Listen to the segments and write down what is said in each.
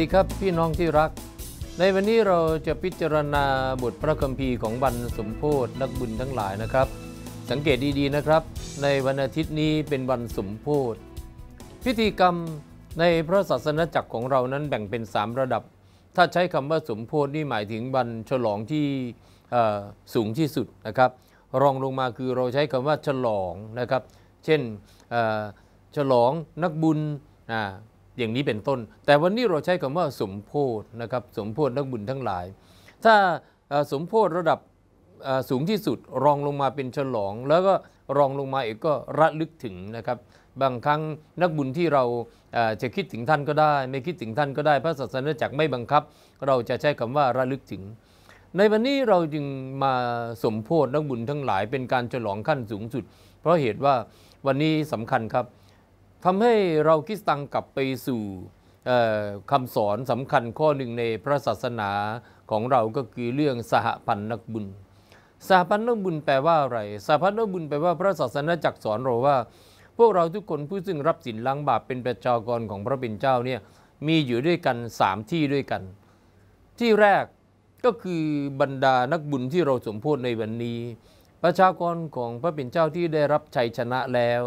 ดีครับพี่น้องที่รัก ในวันนี้เราจะพิจารณาบทพระคัมภีร์ของวันสมโพธนักบุญทั้งหลายนะครับ สังเกตดีๆนะครับ ในวันอาทิตย์นี้เป็นวันสมโพธพิธีกรรมในพระศาสนาจักรของเรานั้นแบ่งเป็น 3 ระดับ ถ้าใช้คำว่าสมโพธนี่หมายถึงวันฉลองที่สูงที่สุดนะครับ รองลงมาคือเราใช้คำว่าฉลองนะครับ เช่นฉลองนักบุญอย่างนี้เป็นต้น แต่วันนี้เราใช้คำว่าสมโพธนะครับ สมโพธนักบุญทั้งหลาย ถ้าสมโพธระดับสูงที่สุดรองลงมาเป็นฉลอง แล้วก็รองลงมาอีกก็ระลึกถึงนะครับ บางครั้งนักบุญที่เราจะคิดถึงท่านก็ได้ ไม่คิดถึงท่านก็ได้พระศาสนาจักไม่บังคับเราจะใช้คำว่าระลึกถึง ในวันนี้เราจึงมาสมโพธนักบุญทั้งหลาย เป็นการฉลองขั้นสูงสุด เพราะเหตุว่าวันนี้สำคัญครับทำให้เราคิดตังกลับไปสู่คำสอนสำคัญข้อหนึ่งในพระศาสนาของเราก็คือเรื่องสหพันธ์นักบุญ สหพันธ์นักบุญแปลว่าอะไรสหพันธ์นักบุญแปลว่าพระศาสนาจักสอนเราว่า พวกเราทุกคนผู้ซึ่งรับสินล้างบาปเป็นประชากรของพระบิณเจ้าเนี่ยมีอยู่ด้วยกันสามที่ด้วยกัน ที่แรกก็คือบรรดานักบุญที่เราสมโพธในวันนี้ประชากรของพระปิ่นเจ้าที่ได้รับชัยชนะแล้ว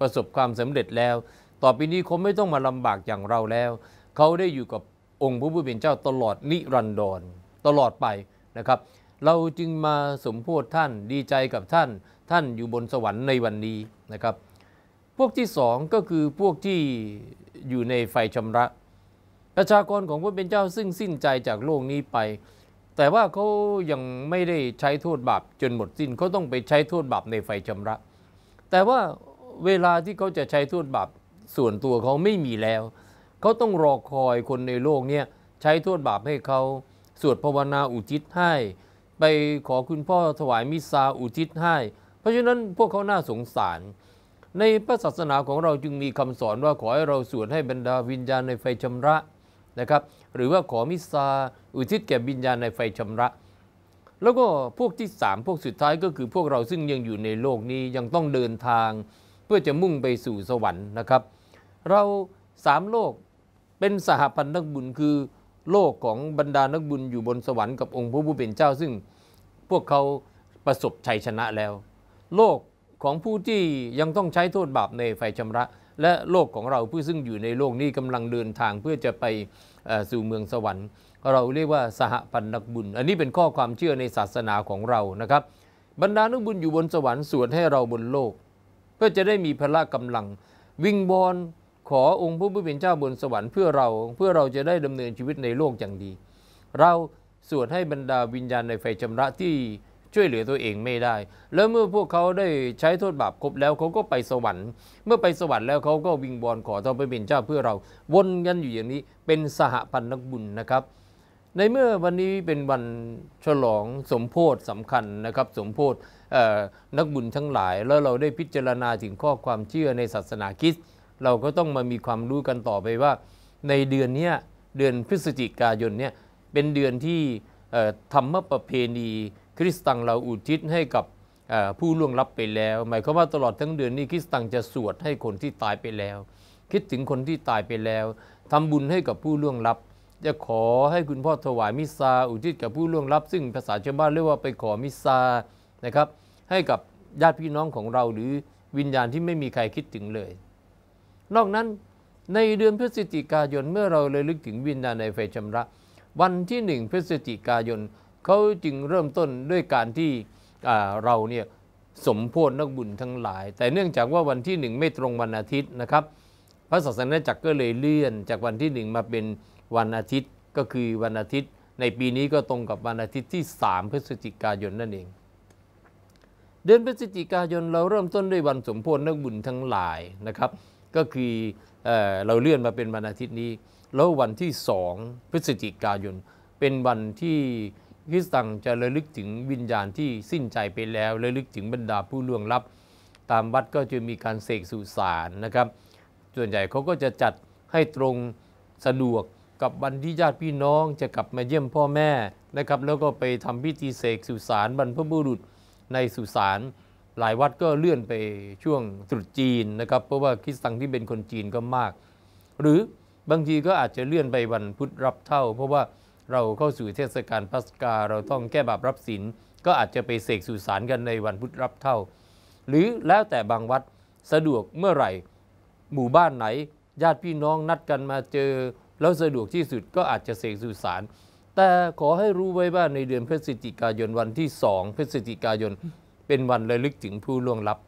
ประสบความสำเร็จแล้ว ต่อไปนี้เขาไม่ต้องมาลำบากอย่างเราแล้ว เขาได้อยู่กับองค์พระผู้เป็นเจ้าตลอดนิรันดรตลอดไปนะครับ เราจึงมาสมโพธท่านดีใจกับท่านท่านอยู่บนสวรรค์ในวันนี้นะครับ พวกที่สองก็คือพวกที่อยู่ในไฟชำระประชากรของพระเป็นเจ้าซึ่งสิ้นใจจากโลกนี้ไปแต่ว่าเขายังไม่ได้ใช้โทษบาปจนหมดสิ้นเขาต้องไปใช้โทษบาปในไฟชำระ แต่ว่าเวลาที่เขาจะใช้โทษบาปส่วนตัวเขาไม่มีแล้ว เขาต้องรอคอยคนในโลกเนี่ยใช้โทษบาปให้เขาสวดภาวนาอุทิศให้ ไปขอคุณพ่อถวายมิสาอุทิศให้ เพราะฉะนั้นพวกเขาน่าสงสาร ในพระศาสนาของเราจึงมีคำสอนว่าขอให้เราสวดให้บรรดาวิญญาณในไฟชำระนะครับหรือว่าขอมิซาอุทิศแก่บิญญาณในไฟชำระ แล้วก็พวกที่ 3 พวกสุดท้ายก็คือพวกเราซึ่งยังอยู่ในโลกนี้ยังต้องเดินทาง เพื่อจะมุ่งไปสู่สวรรค์นะครับ เราสามโลกเป็นสหพันธ์นักบุญคือ โลกของบรรดานักบุญอยู่บนสวรรค์กับองค์พระผู้เป็นเจ้าซึ่งพวกเขาประสบชัยชนะแล้ว โลกของผู้ที่ยังต้องใช้โทษบาปในไฟชำระและโลกของเราผู้ซึ่งอยู่ในโลกนี้กำลังเดินทางเพื่อจะไปสู่เมืองสวรรค์ เราเรียกว่าสหพันนักบุญ อันนี้เป็นข้อความเชื่อในศาสนาของเรานะครับ บรรดานักบุญอยู่บนสวรรค์สวดให้เราบนโลกเพื่อจะได้มีพละกำลัง วิงบอลขอองค์พระผู้เป็นเจ้าบนสวรรค์เพื่อเราเพื่อเราจะได้ดำเนินชีวิตในโลกอย่างดี เราสวดให้บรรดาวิญญาณในไฟชำระที่ช่วยเหลือตัวเองไม่ได้ แล้วเมื่อพวกเขาได้ใช้โทษบาปครบแล้วเขาก็ไปสวรรค์ เมื่อไปสวรรค์แล้วเขาก็วิงบอลขอเรงไปเป็นเจ้าเพื่อเราวนกันอยู่อย่างนี้ เป็นสหพันธ์นักบุญนะครับ ในเมื่อวันนี้เป็นวันฉลองสมโพธิสำคัญนะครับ สมโพธินักบุญทั้งหลาย แล้วเราได้พิจารณาถึงข้อความเชื่อในศาสนาคริสต์เราก็ต้องมามีความรู้กันต่อไปว่า ในเดือนนี้เดือนพฤศจิกายนเนี่ยเป็นเดือนที่ธรรมประเพณีคริสตังเราอุทิศให้กับผู้ล่วงลับไปแล้วหมายความว่าตลอดทั้งเดือนนี้คริสตังจะสวดให้คนที่ตายไปแล้ว คิดถึงคนที่ตายไปแล้ว ทำบุญให้กับผู้ล่วงลับ จะขอให้คุณพ่อถวายมิซาอุทิศกับผู้ล่วงลับซึ่งภาษาชาวบ้านเรียกว่าไปขอมิซานะครับให้กับญาติพี่น้องของเราหรือวิญญาณที่ไม่มีใครคิดถึงเลย นอกนั้นในเดือนพฤศจิกายนเมื่อเราเลยลึกถึงวิญญาณในไฟชำระ วันที่หนึ่งพฤศจิกายนเขาจึงเริ่มต้นด้วยการที่เราเนี่ยสมโพธนักบุญทั้งหลาย แต่เนื่องจากว่าวันที่หนึ่งไม่ตรงวันอาทิตย์นะครับ พระศาสนาจักรก็เลยเลื่อนจากวันที่หนึ่งมาเป็นวันอาทิตย์ ก็คือวันอาทิตย์ในปีนี้ก็ตรงกับวันอาทิตย์ที่3 พฤศจิกายนนั่นเอง เดือนพฤศจิกายน เราเริ่มต้นด้วยวันสมโพธนักบุญทั้งหลายนะครับ ก็คือเอเราเลื่อนมาเป็นวันอาทิตย์นี้ แล้ววันที่สองพฤศจิกายนเป็นวันที่คริสตังจะระลึกถึงวิญญาณที่สิ้นใจไปแล้วระลึกถึงบรรดาผู้ล่วงลับ ตามวัดก็จะมีการเสกสุสานนะครับ ส่วนใหญ่เขาก็จะจัดให้ตรงสะดวกกับวันที่ญาติพี่น้องจะกลับมาเยี่ยมพ่อแม่นะครับ แล้วก็ไปทำพิธีเสกสุสานบรรพบุรุษในสุสานหลายวัดก็เลื่อนไปช่วงตรุษจีนนะครับ เพราะว่าคริสตังที่เป็นคนจีนก็มาก หรือบางทีก็อาจจะเลื่อนไปวันพุธรับเท่า เพราะว่าเราเข้าสู่เทศกาลพัสกาเราต้องแก้บาปรับศีลก็อาจจะไปเสกสุสานกันในวันพุธรับเท่า หรือแล้วแต่บางวัดสะดวกเมื่อไหร่ หมู่บ้านไหน ญาติพี่น้องนัดกันมาเจอ แล้วสะดวกที่สุดก็อาจจะเสกสุสานแต่ขอให้รู้ไว้ว่าในเดือนพฤศจิกายนวันที่สองพฤศจิกายนเป็นวันระลึกถึงผู้ล่วงลับ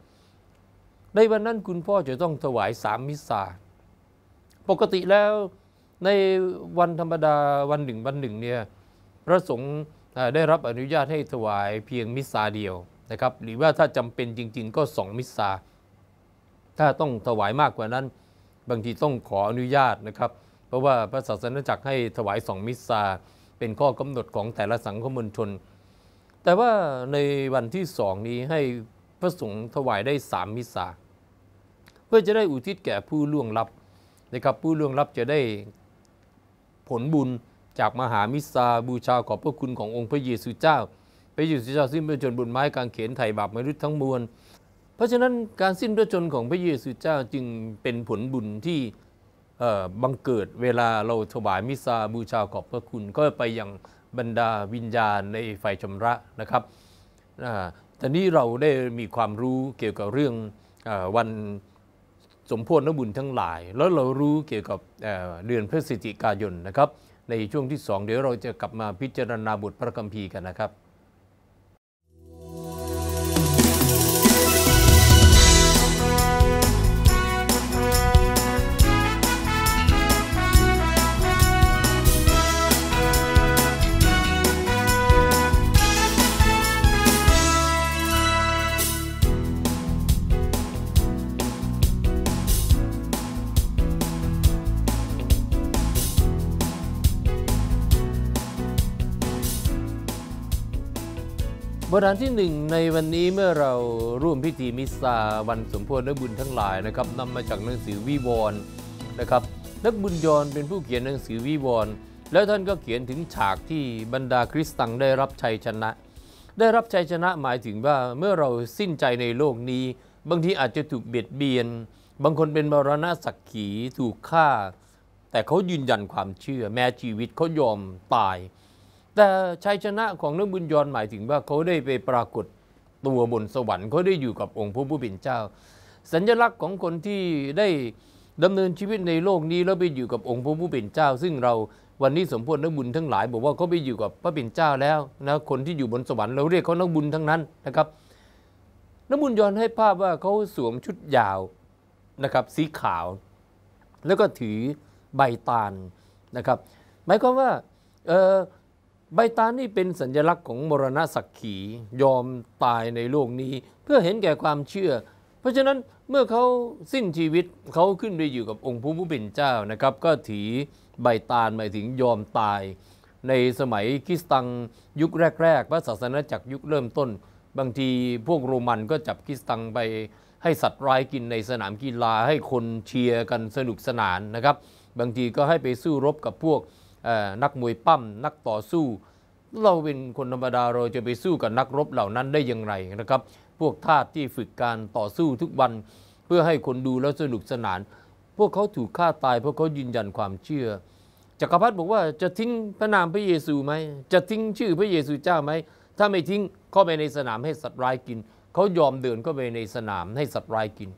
ในวันนั้นคุณพ่อจะต้องถวายสามมิสซาปกติแล้วในวันธรรมดาวันหนึ่งวันหนึ่งเนี่ยพระสงฆ์ได้รับอนุญาตให้ถวายเพียงมิสซาเดียวนะครับหรือว่าถ้าจำเป็นจริง ๆ ก็สองมิสซาถ้าต้องถวายมากกว่านั้นบางทีต้องขออนุญาตนะครับเพราะว่าพระศาสนาจักรให้ถวายสองมิสซาเป็นข้อกำหนดของแต่ละสังคมชนแต่ว่าในวันที่สองนี้ให้พระสงฆ์ถวายได้สามมิสซาเพื่อจะได้อุทิศแก่ผู้ล่วงลับนะครับผู้ล่วงลับจะได้ผลบุญจากมหามิสซาบูชาขอบพระคุณขององค์พระเยซูเจ้าพระเยซูเจ้าสิ้นพระชนบนไม้กางเขนไถ่บาปมนุษย์ทั้งมวลเพราะฉะนั้นการสิ้นพระชนของพระเยซูเจ้าจึงเป็นผลบุญที่บังเกิด เวลาเราถวาย มิสซาบูชาขอบพระคุณ ก็ไปยังบรรดาวิญญาณในไฟชำระนะครับตอนนี้เราได้มีความรู้เกี่ยวกับเรื่องอวันสมโพธินบุญทั้งหลาย แล้วเรารู้เกี่ยวกับเเดือนพฤศจิกายนนะครับในช่วงที่ 2 เดี๋ยวเราจะกลับมาพิจารณาบทพระคัมภีร์กันนะครับบทฐานที่หนึ่งในวันนี้เมื่อเราร่วมพิธีมิสซาวันสมโพธิและบุญทั้งหลายนะครับนำมาจากหนังสือวิวรณ์นะครับนักบุญยอนเป็นผู้เขียนหนังสือวิวรณ์แล้วท่านก็เขียนถึงฉากที่บรรดาคริสตังได้รับชัยชนะ ได้รับชัยชนะหมายถึงว่าเมื่อเราสิ้นใจในโลกนี้ บางทีอาจจะถูกเบียดเบียน บางคนเป็นมรณะสักขีถูกฆ่า แต่เขายืนยันความเชื่อแม้ชีวิตเขายอมตายแต่ชัยชนะของนบุญยอนหมายถึงว่าเขาได้ไปปรากฏตัวบนสวรรค์เขาได้อยู่กับองค์พระผู้เป็นเจ้า สัญลักษณ์ของคนที่ได้ดำเนินชีวิตในโลกนี้แล้วไปอยู่กับองค์พระผู้เป็นเจ้า ซึ่งเราวันนี้สมพวรนักบุญทั้งหลายบอกว่าเขาไปอยู่กับพระเป็นเจ้าแล้วนะคนที่อยู่บนสวรรค์เราเรียกเขานักบุญทั้งนั้นนะครับนักบุญยอนให้ภาพว่าเขาสวมชุดยาวนะครับสีขาว แล้วก็ถือใบตาลนะครับ หมายความว่าเออใบตานี่เป็นสัญลักษณ์ของมรณะสักขียอมตายในโลกนี้ เพื่อเห็นแก่ความเชื่อ เพราะฉะนั้นเมื่อเขาสิ้นชีวิตเขาขึ้นไปอยู่กับองค์พระผู้เป็นเจ้านะครับ ก็ถือใบตานหมายถึงยอมตายในสมัยคริสตังยุคแรก ๆ พระศาสนาจักรยุคเริ่มต้น บางทีพวกโรมันก็จับคริสตังไปให้สัตว์ร้ายกินในสนามกีฬาให้คนเชียร์กันสนุกสนานนะครับบางทีก็ให้ไปสู้รบกับพวกนักมวยปั้มนักต่อสู้เราเป็นคนธรรมดาเราจะไปสู้กับนักรบเหล่านั้นได้อย่างไรนะครับพวกทาสที่ฝึกการต่อสู้ทุกวันเพื่อให้คนดูแล้วสนุกสนาน พวกเขาถูกฆ่าตายเพราะเขายืนยันความเชื่อจักรพรรดิบอกว่าจะทิ้งพระนามพระเยซูไหมจะทิ้งชื่อพระเยซูเจ้าไหมถ้าไม่ทิ้งเข้าไปในสนามให้สัตว์ร้ายกิน เขายอมเดินเข้าไปในสนามให้สัตว์ร้ายกิน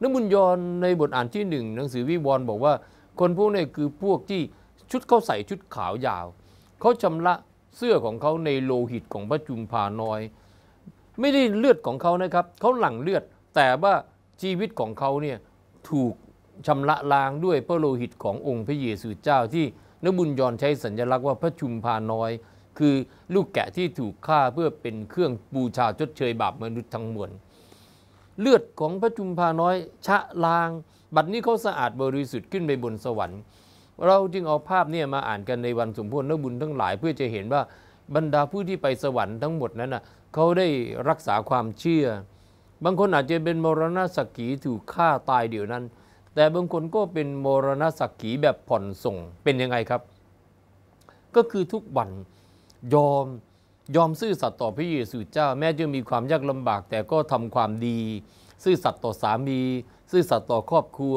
นักบุญยอนในบทอ่านที่หนึ่งหนังสือวิวรณ์บอกว่า คนพวกนี้คือพวกที่ชุดเขาใส่ชุดขาวยาวเขาชำระเสื้อของเขาในโลหิตของพระจุมพาน้อย ไม่ได้เลือดของเขานะครับเขาหลั่งเลือด แต่ว่าชีวิตของเขาเนี่ยถูกชำระล้างด้วยพระโลหิตขององค์พระเยซูเจ้าที่นบุญยอนใช้สัญลักษณ์ว่าพระจุมพาน้อย คือลูกแกะที่ถูกฆ่าเพื่อเป็นเครื่องบูชาชดเชยบาปมนุษย์ทั้งมวลเลือดของพระจุมพาน้อยชะล้าง บัดนี้เขาสะอาดบริสุทธิ์ขึ้นไปบนสวรรค์เราจึงเอาภาพเนี่ยมาอ่านกันในวันสมโพธนบุญทั้งหลายเพื่อจะเห็นว่าบรรดาผู้ที่ไปสวรรค์ทั้งหมดนั้นนะเขาได้รักษาความเชื่อ บางคนอาจจะเป็นมรณะสักขีถูกฆ่าตายเดี๋ยวนั้น แต่บางคนก็เป็นมรณะสักขีแบบผ่อนส่ง เป็นยังไงครับ ก็คือทุกวันยอม ยอมซื่อสัตย์ต่อพระเยซูเจ้า แม้จะมีความยากลำบาก แต่ก็ทำความดี ซื่อสัตย์ต่อสามี ซื่อสัตย์ต่อครอบครัว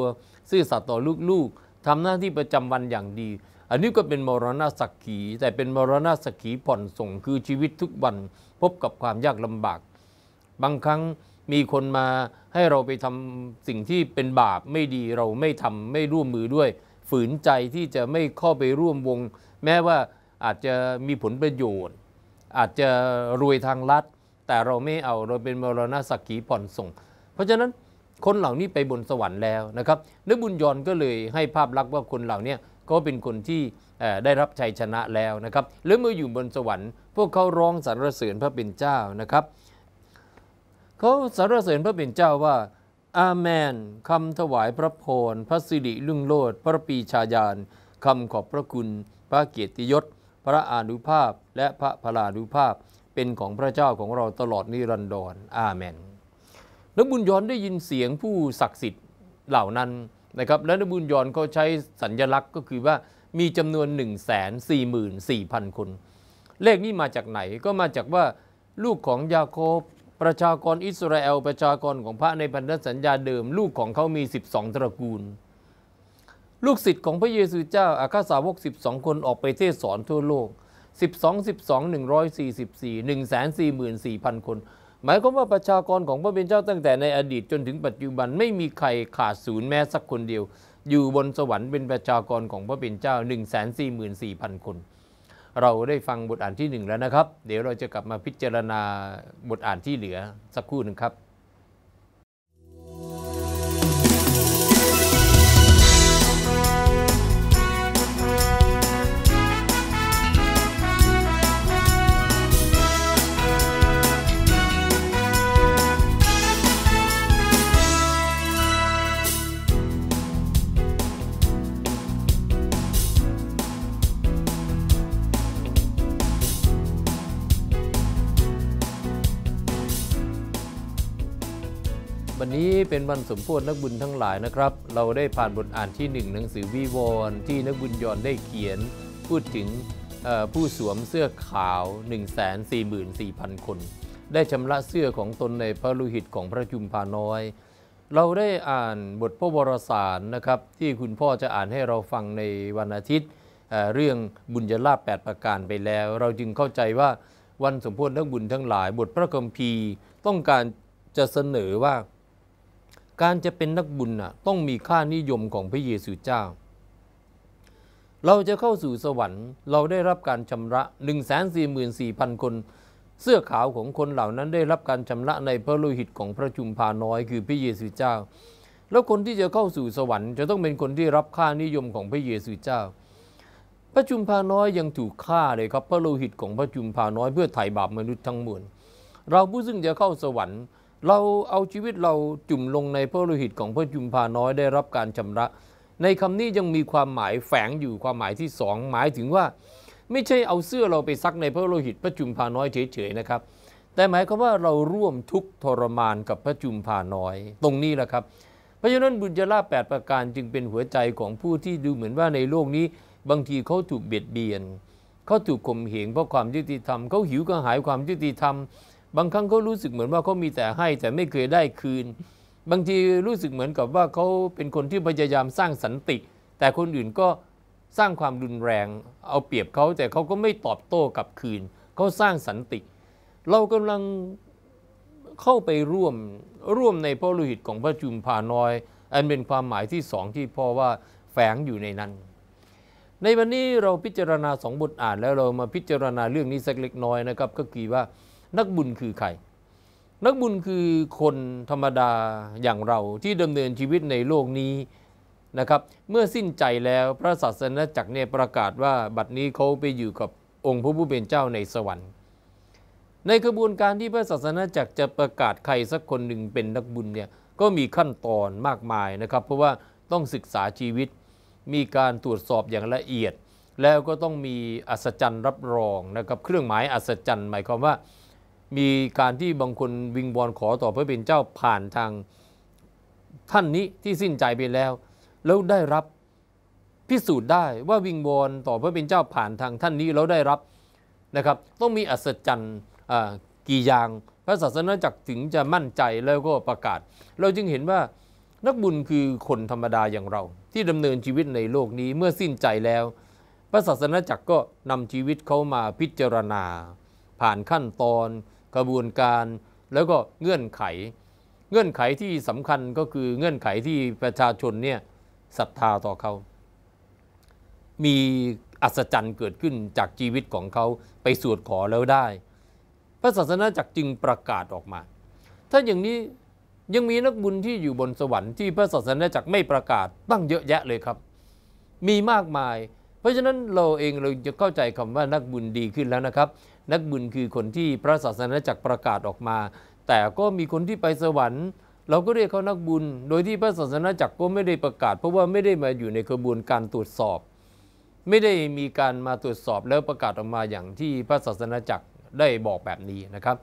ซื่อสัตย์ต่อลูกๆทำหน้าที่ประจำวันอย่างดี อันนี้ก็เป็นมรณะสักขี แต่เป็นมรณะสักขีผ่อนส่ง คือชีวิตทุกวันพบกับความยากลำบาก บางครั้งมีคนมาให้เราไปทำสิ่งที่เป็นบาปไม่ดีเราไม่ทำไม่ร่วมมือด้วย ฝืนใจที่จะไม่เข้าไปร่วมวง แม้ว่าอาจจะมีผลประโยชน์ อาจจะรวยทางลัด แต่เราไม่เอาเราเป็นมรณะสักขีผ่อนส่ง เพราะฉะนั้นคนเหล่านี้ไปบนสวรรค์แล้วนะครับนบุญยอนก็เลยให้ภาพลักษณ์ว่าคนเหล่านี้ก็เป็นคนที่ได้รับชัยชนะแล้วนะครับแลวเมื่ออยู่บนสวรรค์พวกเขาร้องสรรเสริญพระเป็นเจ้านะครับ เขาสรรเสริญพระเป็นเจ้าว่าอาเมนคำถวายพระพรพระสิริลุ่งโลดพระปีชาญาณคำขอบพระคุณ พระเกียรติยศ พระอนุภาพและพระพลานุภาพเป็นของพระเจ้าของเราตลอดนิรันดรอาเมนนบุญยอนได้ยินเสียงผู้ศักดิ์สิทธิ์เหล่านั้นนะครับและนบุญยอนก็ใช้สัญญลักษณ์ก็คือว่ามีจำนวน 1 4 4 0 0 0 คน เลขนี้มาจากไหนก็มาจากว่าลูกของยาโคบประชากรอิสราเอล ประชากรของพระในพันธสัญญาเดิมลูกของเขามี 12 ตระกูล ลูกศิษย์ของพระเยซูเจ้าอาคาสาวก12 คนออกไปเทศสอนทั่วโลก 12 12 144 144,000คนหมายความว่าประชากรของพระเป็นเจ้าตั้งแต่ในอดีตจนถึงปัจจุบันไม่มีใครขาดศูนย์แม้สักคนเดียว อยู่บนสวรรค์เป็นประชากรของพระเป็นเจ้า 1 4 4 0 0 0 คน เราได้ฟังบทอ่านที่ 1 แล้วนะครับ เดี๋ยวเราจะกลับมาพิจารณาบทอ่านที่เหลือสักครู่หนึ่งครับ็นวันสมโพธินักบุญทั้งหลายนะครับ เราได้ผ่านบทอ่านที่หนึ่งหนังสือวิวร์ที่นักบุญยอนได้เขียนพูดถึงผู้สวมเสื้อขาว 144,000 คน ได้ชำระเสื้อของตนในพระลูหิตของพระจุมพาน้อย เราได้อ่านบทพระวรสารนะครับ ที่คุณพ่อจะอ่านให้เราฟังในวันอาทิตย์เรื่องบุญยราบ8ประการไปแล้ว เราจึงเข้าใจว่าวันสมโพธินักบุญทั้งหลายบทพระคัมภีร์ต้องการจะเสนอว่าการจะเป็นนักบุญน่ะต้องมีค่านิยมของพระเยซูเจ้า เราจะเข้าสู่สวรรค์ เราได้รับการชำระ144,000 คน เสื้อขาวของคนเหล่านั้นได้รับการชำระในพระโลหิตของพระจุมพาน้อยคือพระเยซูเจ้า แล้วคนที่จะเข้าสู่สวรรค์จะต้องเป็นคนที่รับค่านิยมของพระเยซูเจ้า พระจุมพาน้อยยังถูกฆ่าเลยครับพระโลหิตของพระจุมพาน้อยเพื่อไถ่บาปมนุษย์ทั้งมวลเราผู้ซึ่งจะเข้าสวรรค์เราเอาชีวิตเราจุ่มลงในพระโลหิตของพระจุมพาน้อยได้รับการชำระ ในคำนี้ยังมีความหมายแฝงอยู่ความหมายที่สอง หมายถึงว่า ไม่ใช่เอาเสื้อเราไปซักในพระโลหิตพระจุมพาน้อยเฉยๆนะครับ แต่หมายความว่าเราร่วมทุกทรมานกับพระจุมพาน้อย ตรงนี้แหละครับเพราะฉะนั้นบุญยาลาแปดประการจึงเป็นหัวใจของผู้ที่ดูเหมือนว่าในโลกนี้บางทีเขาถูกเบียดเบียนเขาถูกข่มเหงเพราะความยุติธรรมเขาหิวกระหายความยุติธรรมบางครั้งเขารู้สึกเหมือนว่าเขามีแต่ให้แต่ไม่เคยได้คืน บางทีรู้สึกเหมือนกับว่าเขาเป็นคนที่พยายามสร้างสันติ แต่คนอื่นก็สร้างความรุนแรง เอาเปรียบเขาแต่เขาก็ไม่ตอบโต้กลับคืน เขาสร้างสันติ เรากำลังเข้าไปร่วมร่วมในพระลุหิตของพระจุมพาน้อย อันเป็นความหมายที่สองที่พ่อว่าแฝงอยู่ในนั้น ในวันนี้เราพิจารณาสองบทอ่าน แล้วเรามาพิจารณาเรื่องนี้สักเล็กน้อยนะครับก็คือว่านักบุญคือใคร นักบุญคือคนธรรมดาอย่างเราที่ดำเนินชีวิตในโลกนี้นะครับ เมื่อสิ้นใจแล้วพระศาสนาจักรเนี่ยประกาศว่าบัดนี้เขาไปอยู่กับองค์พระผู้เป็นเจ้าในสวรรค์ ในกระบวนการที่พระศาสนาจักรจะประกาศใครสักคนหนึ่งเป็นนักบุญเนี่ย ก็มีขั้นตอนมากมายนะครับ เพราะว่าต้องศึกษาชีวิต มีการตรวจสอบอย่างละเอียด แล้วก็ต้องมีอัศจรรย์รับรองนะครับเครื่องหมายอัศจรรย์หมายความว่ามีการที่บางคนวิงบอลขอต่อพระเป็นเจ้าผ่านทางท่านนี้ที่สิ้นใจไปแล้ว แล้วได้รับพิสูจน์ได้ว่าวิงบอลต่อพระเป็นเจ้าผ่านทางท่านนี้แล้วได้รับนะครับ ต้องมีอัศจรรย์กี่อย่าง พระศาสนาจักรถึงจะมั่นใจแล้วก็ประกาศ เราจึงเห็นว่านักบุญคือคนธรรมดาอย่างเรา ที่ดำเนินชีวิตในโลกนี้เมื่อสิ้นใจแล้ว พระศาสนาจักรก็นำชีวิตเขามาพิจารณา ผ่านขั้นตอนกระบวนการแล้วก็เงื่อนไข เงื่อนไขที่สำคัญก็คือเงื่อนไขที่ประชาชนเนี่ยศรัทธาต่อเขา มีอัศจรรย์เกิดขึ้นจากชีวิตของเขาไปสวดขอแล้วได้ พระศาสนาจักจึงประกาศออกมา ถ้าอย่างนี้ยังมีนักบุญที่อยู่บนสวรรค์ที่ พระศาสนาจักไม่ประกาศตั้งเยอะแยะเลยครับ มีมากมาย เพราะฉะนั้นเราเองเราจะเข้าใจคำว่านักบุญดีขึ้นแล้วนะครับนักบุญคือคนที่พระศาสนาจักรประกาศออกมา แต่ก็มีคนที่ไปสวรรค์ เราก็เรียกเขานักบุญ โดยที่พระศาสนาจักรก็ไม่ได้ประกาศ เพราะว่าไม่ได้มาอยู่ในกระบวนการตรวจสอบ ไม่ได้มีการมาตรวจสอบแล้วประกาศออกมาอย่างที่พระศาสนาจักรได้บอกแบบนี้นะครับ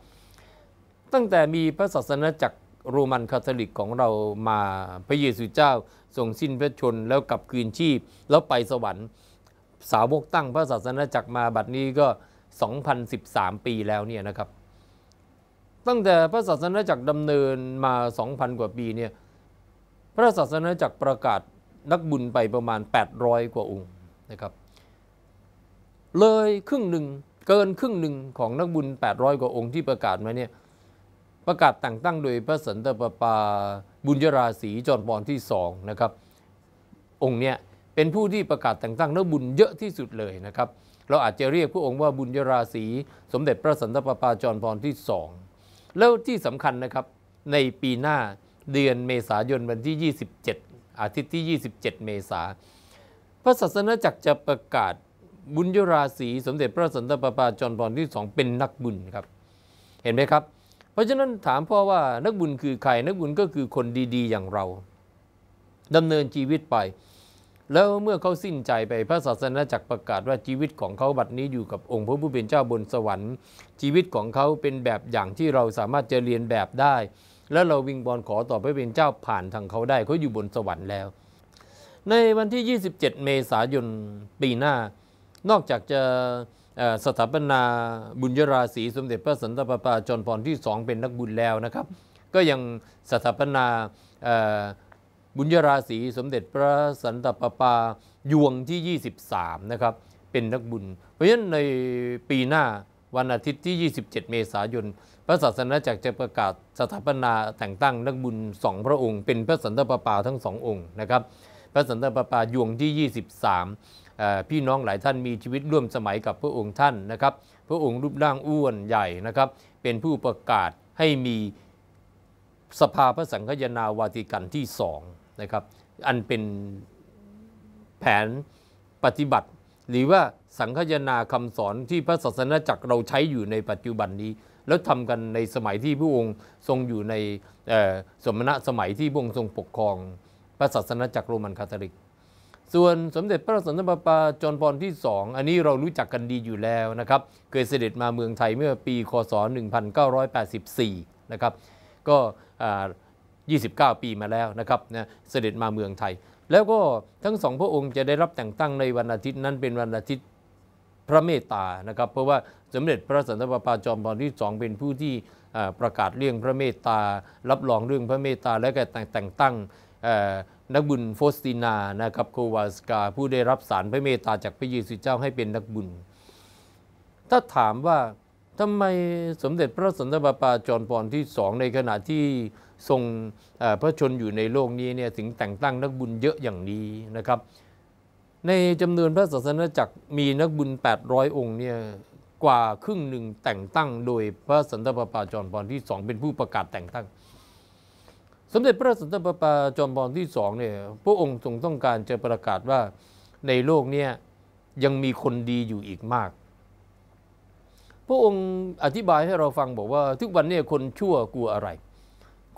ตั้งแต่มีพระศาสนาจักรโรมันคาทอลิกของเรามาพระเยซูเจ้า ทรงสิ้นพระชน แล้วกลับคืนชีพ แล้วไปสวรรค์ สาวกตั้งพระศาสนาจักรมาบัดนี้ก็2013 ปีแล้วเนี่ยนะครับ ตั้งแต่พระศาสนาจักรดำเนินมา 2,000 กว่าปีเนี่ย พระศาสนาจักรประกาศนักบุญไปประมาณ 800 กว่าองค์นะครับ เลยครึ่งหนึ่งเกินครึ่งหนึ่งของนักบุญ 800 กว่าองค์ที่ประกาศมาเนี่ย ประกาศแต่งตั้งโดยพระสันตะปาปาบุญยราศีจอนปอนที่สองนะครับ องค์เนี่ยเป็นผู้ที่ประกาศแต่งตั้งนักบุญเยอะที่สุดเลยนะครับเราอาจจะเรียกพระองค์ว่าบุญยราศีสมเด็จพระสันตะปาปาจรพรที่สองแล้วที่สำคัญนะครับในปีหน้าเดือนเมษายนวันที่ 27 อาทิตย์ที่ 27 เมษาพระศาสนาจักรจะประกาศบุญยราศีสมเด็จพระสันตะปาปาจรพรที่สองเป็นนักบุญครับเห็นไหมครับ เพราะฉะนั้นถามพ่อว่านักบุญคือใครนักบุญก็คือคนดีๆ อย่างเราดำเนินชีวิตไปแล้วเมื่อเขาสิ้นใจไปพระศาสนาจักรประกาศว่าชีวิตของเขาบัดนี้อยู่กับองค์พระผู้เป็นเจ้าบนสวรรค์ ชีวิตของเขาเป็นแบบอย่างที่เราสามารถจะเรียนแบบได้ และเราวิงบอลขอต่อพระเป็นเจ้าผ่านทางเขาได้เขาอยู่บนสวรรค์แล้วในวันที่ 27 เมษายนปีหน้า นอกจากจะสถาปนาบุญยราศีสมเด็จพระสันตะปาปาจอนพรที่สองเป็นนักบุญแล้วนะครับ ก็ยังสถาปนาบุญยราศีสมเด็จพระสันตะปาปายวงที่ 23 นะครับ เป็นนักบุญ เพราะฉะนั้นในปีหน้าวันอาทิตย์ที่ 27 เมษายน พระศาสนาจักรจะประกาศสถาปนาแต่งตั้งนักบุญสองพระองค์ เป็นพระสันตะปาปาทั้งสององค์นะครับ พระสันตะปาปายวงที่ 23 พี่น้องหลายท่านมีชีวิตร่วมสมัยกับพระองค์ท่านนะครับ พระองค์รูปร่างอ้วนใหญ่นะครับ เป็นผู้ประกาศให้มีสภาพระสังฆยนาวาติกันที่สองนะครับอันเป็นแผนปฏิบัติ หรือว่าสังคยนาคำสอนที่พระศาสนาจักรเราใช้อยู่ในปัจจุบันนี้ แล้วทำกันในสมัยที่พระองค์ทรงอยู่ในสมณะสมัยที่พระองค์ทรงปกครอง พระศาสนาจักรโรมันคาทอลิก ส่วนสมเด็จพระสันตะปาปาจอนปอนที่สองอันนี้เรารู้จักกันดีอยู่แล้วนะครับเคยเสด็จมาเมืองไทยเมื่อปี คศ1984นะครับก็29 ปีมาแล้วนะครับนะเสด็จมาเมืองไทย แล้วก็ทั้งสองพระองค์จะได้รับแต่งตั้งในวันอาทิตย์นั้นเป็นวันอาทิตย์พระเมตตานะครับ เพราะว่าสมเด็จพระสันตะปาปาจอมพลที่สองเป็นผู้ที่ประกาศเรื่องพระเมตตา รับรองเรื่องพระเมตตาและก็แต่งตั้งนักบุญโฟสตินานะครับโควาสกา ผู้ได้รับสารพระเมตตาจากพระเยซูเจ้าให้เป็นนักบุญ ถ้าถามว่าทำไมสมเด็จพระสันตะปาปาจอ์นปอนที่สองในขณะที่ทรงพระชนอยู่ในโลกนี้เนี่ยถึงแต่งตั้งนักบุญเยอะอย่างนี้นะครับในจำนวนพระศาสนาจักรมีนักบุญ800องค์เนี่ยกว่าครึ่งหนึ่งแต่งตั้ง โดยพระสันตะปาปาจอ์นปอนที่สองเป็นผู้ประกาศแต่งตั้ง สมเด็จพระสันตะปาปาจอห์นปอนที่สองเนี่ยพระองค์ทรงต้องการจะประกาศว่าในโลกเนี่ยยังมีคนดีอยู่อีกมากพระองค์อธิบายให้เราฟังบอกว่าทุกวันนี้คนชั่วกลัวอะไร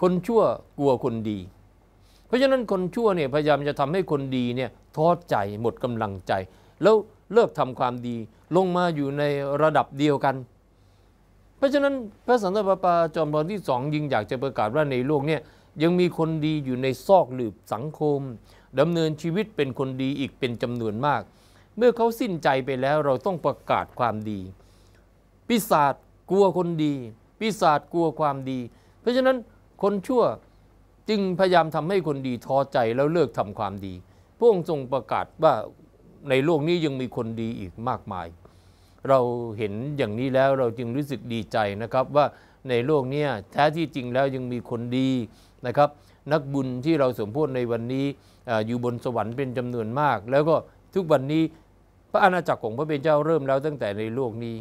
คนชั่วกลัวคนดี เพราะฉะนั้นคนชั่วเนี่ยพยายามจะทำให้คนดีเนี่ยท้อใจหมดกำลังใจ แล้วเลิกทำความดี ลงมาอยู่ในระดับเดียวกัน เพราะฉะนั้นพระสันตะปาปาจอมพลที่สองยิงอยากจะประกาศว่าในโลกเนี่ยยังมีคนดีอยู่ในซอกหลืบสังคมดำเนินชีวิตเป็นคนดีอีกเป็นจำนวนมาก เมื่อเขาสิ้นใจไปแล้วเราต้องประกาศความดีปีศาจกลัวคนดีปีศาจกลัวความดี เพราะฉะนั้นคนชั่วจึงพยายามทำให้คนดีท้อใจแล้วเลิกทำความดีพระองค์ทรงประกาศว่าในโลกนี้ยังมีคนดีอีกมากมาย เราเห็นอย่างนี้แล้วเราจึงรู้สึกดีใจนะครับ ว่าในโลกนี้แท้ที่จริงแล้วยังมีคนดีนะครับ นักบุญที่เราสมพพดในวันนี้อยู่บนสวรรค์เป็นจำนวนมาก แล้วก็ทุกวันนี้พระอาณาจักรของพระเป็นเจ้าเริ่มแล้วตั้งแต่ในโลกนี้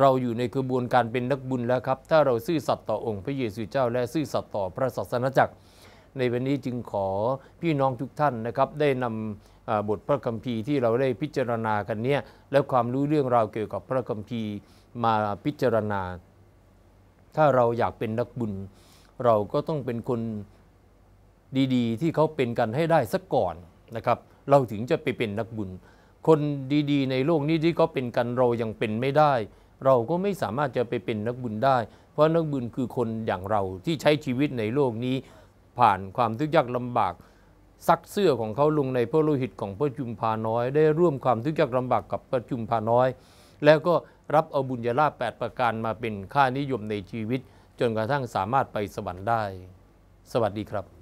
เราอยู่ในกระบวนการเป็นนักบุญแล้วครับ ถ้าเราซื่อสัตย์ต่อองค์พระเยซูเจ้าและซื่อสัตย์ต่อพระศาสนาจักร ในวันนี้จึงขอพี่น้องทุกท่านนะครับ ได้นำบทพระคัมภีร์ที่เราได้พิจารณากันเนี่ยและความรู้เรื่องราวเกี่ยวกับพระคัมภีร์มาพิจารณา ถ้าเราอยากเป็นนักบุญ เราก็ต้องเป็นคนดีๆ ที่เขาเป็นกันให้ได้สักก่อนนะครับเราถึงจะไปเป็นนักบุญ คนดีๆ ในโลกนี้ที่เขาเป็นกันเรายังเป็นไม่ได้เราก็ไม่สามารถจะไปเป็นนักบุญได้ เพราะนักบุญคือคนอย่างเราที่ใช้ชีวิตในโลกนี้ ผ่านความทุกข์ยากลำบากซักเสื้อของเขาลงในพระโลหิตของพระจุมพาน้อย ได้ร่วมความทุกข์ยากลำบากกับพระจุมพาน้อย แล้วก็รับ เอาบุญญาลาภแปดประการมาเป็นค่านิยมในชีวิต จนกระทั่งสามารถไปสวรรค์ได้ สวัสดีครับ